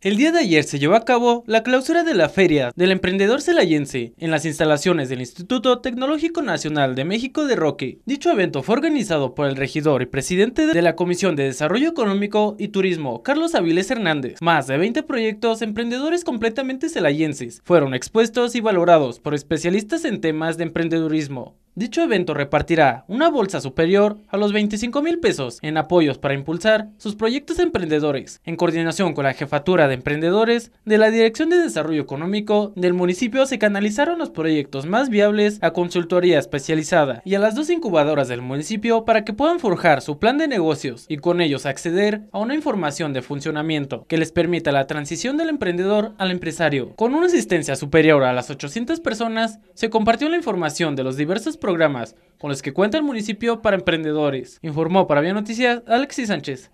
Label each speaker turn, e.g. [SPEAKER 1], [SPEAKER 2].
[SPEAKER 1] El día de ayer se llevó a cabo la clausura de la Feria del Emprendedor Celayense en las instalaciones del Instituto Tecnológico Nacional de México de Roque. Dicho evento fue organizado por el regidor y presidente de la Comisión de Desarrollo Económico y Turismo, Carlos Aviles Hernández. Más de 20 proyectos emprendedores completamente celayenses fueron expuestos y valorados por especialistas en temas de emprendedurismo. Dicho evento repartirá una bolsa superior a los 25 mil pesos en apoyos para impulsar sus proyectos emprendedores, en coordinación con la Jefatura de Emprendedores de la Dirección de Desarrollo Económico del municipio se canalizaron los proyectos más viables a consultoría especializada y a las dos incubadoras del municipio para que puedan forjar su plan de negocios y con ellos acceder a una información de funcionamiento que les permita la transición del emprendedor al empresario. Con una asistencia superior a las 800 personas, se compartió la información de los diversos proyectos programas con los que cuenta el municipio para emprendedores, informó para Vía Noticias Alexis Sánchez.